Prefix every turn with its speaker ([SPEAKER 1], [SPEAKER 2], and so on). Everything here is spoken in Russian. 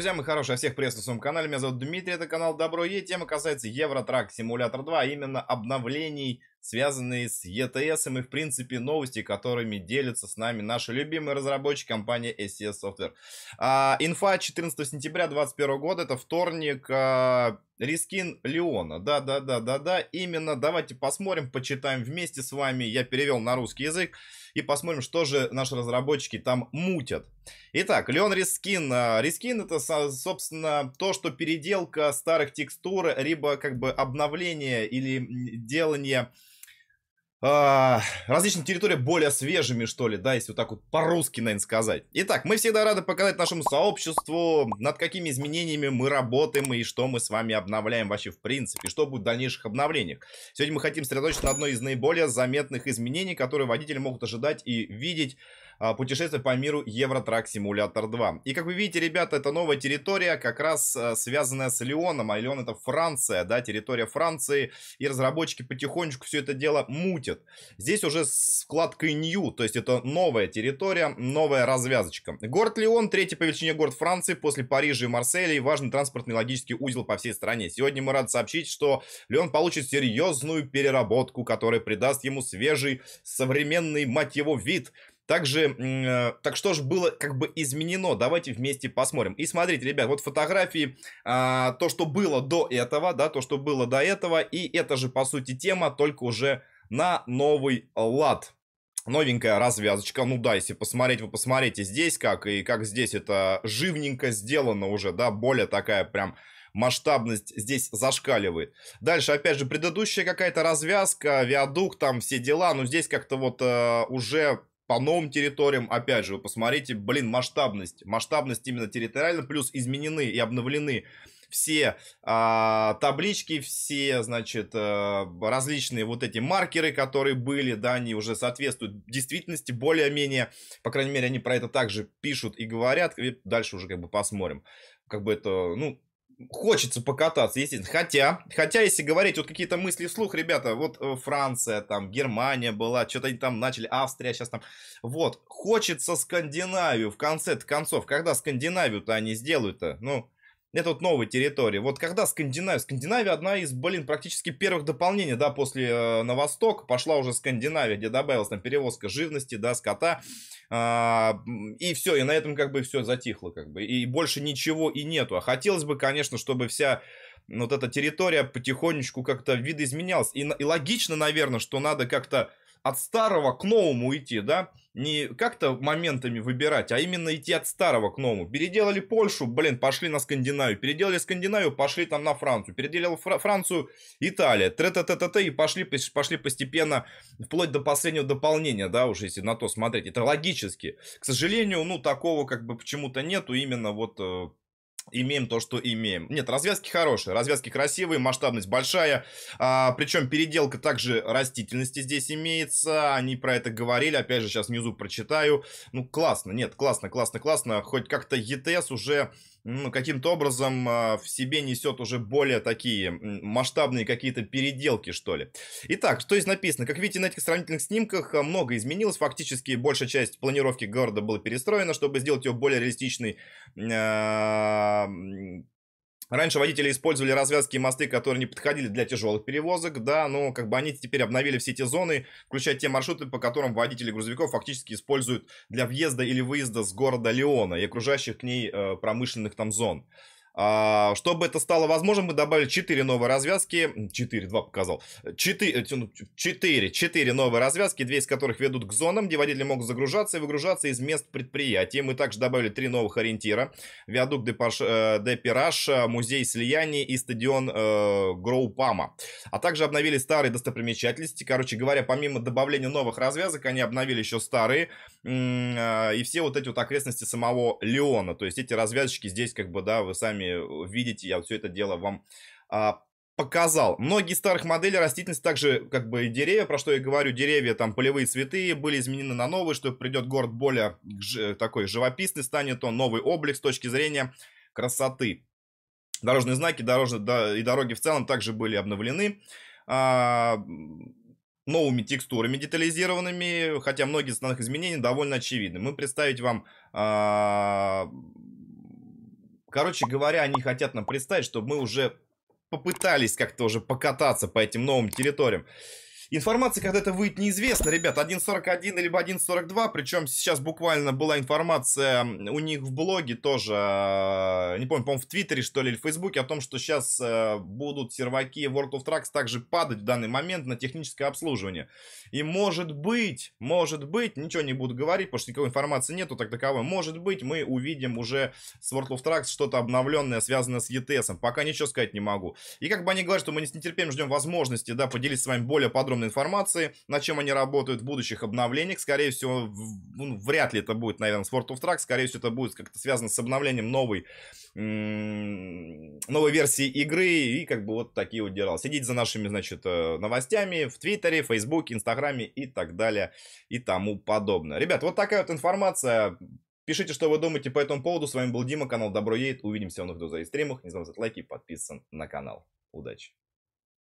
[SPEAKER 1] Друзья мои хорошие, всех приветствую на своем канале, меня зовут Дмитрий, это канал Добро Е, тема касается Евротрак Симулятор 2, а именно обновлений связанные с ETS и, в принципе, новости, которыми делится с нами наша любимая разработчик компании SES Software. А, инфа 14 сентября 2021 года, это вторник, а, рискин Леона. Да-да-да-да-да, именно. Давайте посмотрим, почитаем вместе с вами. Я перевел на русский язык и посмотрим, что же наши разработчики там мутят. Итак, Леон Рискин. А, рискин это, собственно, то, что переделка старых текстур, либо как бы обновление или делание э, различные территории более свежими, что ли, да, если вот так вот по-русски, наверное, сказать. Итак, мы всегда рады показать нашему сообществу, над какими изменениями мы работаем и что мы с вами обновляем вообще в принципе, и что будет в дальнейших обновлениях. Сегодня мы хотим сосредоточиться на одной из наиболее заметных изменений, которые водители могут ожидать и видеть а, путешествие по миру Евротрак Симулятор 2. И как вы видите, ребята, это новая территория, как раз э, связанная с Лионом, а Лион это Франция, да, территория Франции, и разработчики потихонечку все это дело мутят. Здесь уже с вкладкой New, то есть это новая территория, новая развязочка. Город Лион, третий по величине город Франции, после Парижа и Марселя, важный транспортный логический узел по всей стране. Сегодня мы рады сообщить, что Леон получит серьезную переработку, которая придаст ему свежий, современный, мать его, вид. Также, э, так что же было как бы изменено? Давайте вместе посмотрим. И смотрите, ребят, вот фотографии, а, то, что было до этого, да, то, что было до этого, и это же, по сути, тема, только уже на новый лад новенькая развязочка. Ну да, если посмотреть, вы посмотрите здесь как, и как здесь это живненько сделано уже, да, более такая прям масштабность здесь зашкаливает. Дальше, опять же, предыдущая какая-то развязка, виадук, там все дела, но здесь как-то вот э, уже по новым территориям, опять же, вы посмотрите, блин, масштабность, масштабность именно территориально, плюс изменены и обновлены все а, таблички, все, значит, а, различные вот эти маркеры, которые были, да, они уже соответствуют действительности более-менее, по крайней мере, они про это также пишут и говорят, и дальше уже как бы посмотрим, как бы это, ну, хочется покататься, естественно. Хотя, хотя, если говорить вот какие-то мысли вслух, ребята, вот э, Франция, там, Германия была, что-то они там начали, Австрия сейчас там. Вот, хочется Скандинавию в конце то концов. Когда Скандинавию-то они сделают-то? Ну, это вот новые территории. Вот когда Скандинавия, Скандинавия одна из, блин, практически первых дополнений, да, после э, на восток пошла уже Скандинавия, где добавилась там перевозка живности, да, скота, э, и все, и на этом как бы все затихло, как бы, и больше ничего и нету. А хотелось бы, конечно, чтобы вся вот эта территория потихонечку как-то видоизменялась. И, и логично, наверное, что надо как-то от старого к новому идти, да, не как-то моментами выбирать, а именно идти от старого к новому. Переделали Польшу, блин, пошли на Скандинавию. Переделали Скандинавию, пошли там на Францию. Переделал Фра- Францию, Италия. тре та та та та и пошли, пошли постепенно, вплоть до последнего дополнения, да, уже если на то смотреть. Это логически. К сожалению, ну, такого как бы почему-то нету именно вот э, имеем то, что имеем. Нет, развязки хорошие, развязки красивые, масштабность большая. А, причем переделка также растительности здесь имеется. Они про это говорили. Опять же, сейчас внизу прочитаю. Ну, классно, нет, классно, классно, классно. Хоть как-то етс уже ну, каким-то образом а, в себе несет уже более такие масштабные какие-то переделки, что ли. Итак, что здесь написано? Как видите, на этих сравнительных снимках а, много изменилось. Фактически большая часть планировки города была перестроена, чтобы сделать ее более реалистичной а, Раньше водители использовали развязки и мосты, которые не подходили для тяжелых перевозок, да, но как бы они теперь обновили все эти зоны, включая те маршруты, по которым водители грузовиков фактически используют для въезда или выезда с города Леона и окружающих к ней э, промышленных там зон. А, чтобы это стало возможным, мы добавили 4 новые развязки. 4, 2 показал. 4, 4, 4 новые развязки, 2 из которых ведут к зонам, где водители могут загружаться и выгружаться из мест предприятий. Мы также добавили 3 новых ориентира. Виадук де, э, Пираж, э, музей слияний и стадион э, Гроупама. А также обновили старые достопримечательности. Короче говоря, помимо добавления новых развязок, они обновили еще старые. и все вот эти вот окрестности самого Леона. То есть эти развязочки здесь как бы, да, вы сами сами э, видите, я все это дело вам а, показал. Многие старых моделей растительности, также как бы и деревья, про что я говорю, деревья, там полевые цветы были изменены на новые, что придет город более такой живописный станет, он новый облик с точки зрения красоты. Дорожные знаки дорожные, да, и дороги в целом также были обновлены. А, новыми текстурами детализированными, хотя многие из основных изменений довольно очевидны. Мы представить вам а, Короче говоря, они хотят нам представить, чтобы мы уже попытались как-то уже покататься по этим новым территориям. Информация когда-то выйдет неизвестно, ребят, 1.41 либо 1.42, причем сейчас буквально была информация у них в блоге тоже, э, не помню, по-моему, в Твиттере, что ли, или в Фейсбуке, о том, что сейчас э, будут серваки World of Trucks также падать в данный момент на техническое обслуживание. И может быть, может быть, ничего не буду говорить, потому что никакой информации нету так таковой, может быть, мы увидим уже с World of Trucks что-то обновленное, связанное с ETS, пока ничего сказать не могу. И как бы они говорят, что мы не с нетерпением ждем возможности, да, поделиться с вами более подробно огромной информации, над чем они работают в будущих обновлениях. Скорее всего, ну, вряд ли это будет, наверное, с World of Truck. Скорее всего, это будет как-то связано с обновлением новой, новой версии игры. И как бы вот такие вот дела. Следите за нашими, значит, э, новостями в Твиттере, Фейсбуке, Инстаграме и так далее и тому подобное. Ребят, вот такая вот информация. Пишите, что вы думаете по этому поводу. С вами был Дима, канал Добро Едет. Увидимся в новых дозах и стримах. Не забывайте лайки и подписываться на канал. Удачи!